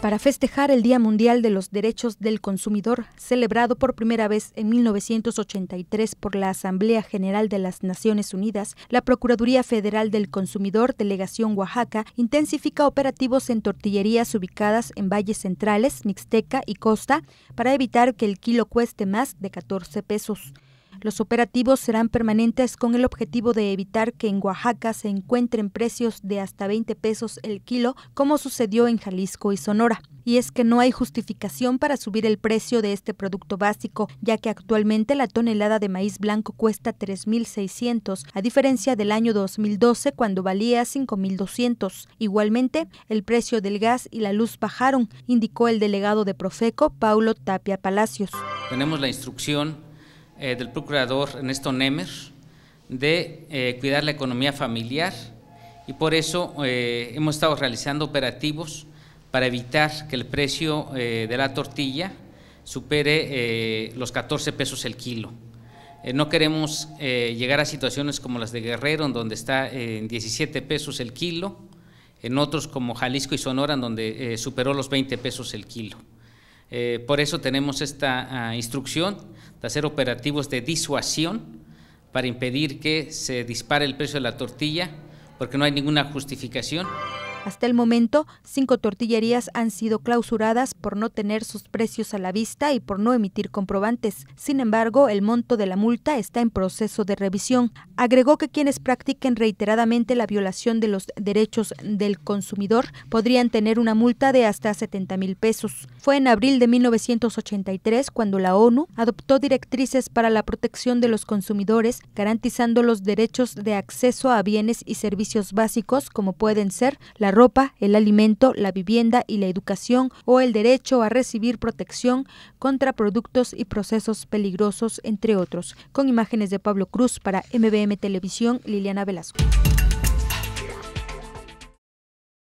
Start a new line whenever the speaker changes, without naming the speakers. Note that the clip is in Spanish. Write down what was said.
Para festejar el Día Mundial de los Derechos del Consumidor, celebrado por primera vez en 1983 por la Asamblea General de las Naciones Unidas, la Procuraduría Federal del Consumidor, Delegación Oaxaca, intensifica operativos en tortillerías ubicadas en valles centrales, Mixteca y Costa para evitar que el kilo cueste más de 14 pesos. Los operativos serán permanentes con el objetivo de evitar que en Oaxaca se encuentren precios de hasta 20 pesos el kilo, como sucedió en Jalisco y Sonora. Y es que no hay justificación para subir el precio de este producto básico, ya que actualmente la tonelada de maíz blanco cuesta 3.600, a diferencia del año 2012 cuando valía 5.200. Igualmente, el precio del gas y la luz bajaron, indicó el delegado de Profeco, Paulo Tapia
Palacios. Tenemos la instrucción eh, del procurador Ernesto Nemer de eh, cuidar la economía familiar y por eso eh, hemos estado realizando operativos para evitar que el precio de la tortilla supere los 14 pesos el kilo. no queremos llegar a situaciones como las de Guerrero, en donde está en 17 pesos el kilo, en otros como Jalisco y Sonora, en donde superó los 20 pesos el kilo. por eso tenemos esta ah, instrucción de hacer operativos de disuasión para impedir que se dispare el precio de la tortilla, porque no hay ninguna justificación.
Hasta el momento, cinco tortillerías han sido clausuradas por no tener sus precios a la vista y por no emitir comprobantes. Sin embargo, el monto de la multa está en proceso de revisión. Agregó que quienes practiquen reiteradamente la violación de los derechos del consumidor podrían tener una multa de hasta 70 mil pesos. Fue en abril de 1983 cuando la ONU adoptó directrices para la protección de los consumidores, garantizando los derechos de acceso a bienes y servicios básicos como pueden ser la la ropa, el alimento, la vivienda y la educación o el derecho a recibir protección contra productos y procesos peligrosos, entre otros. Con imágenes de Pablo Cruz para MBM Televisión, Liliana Velasco.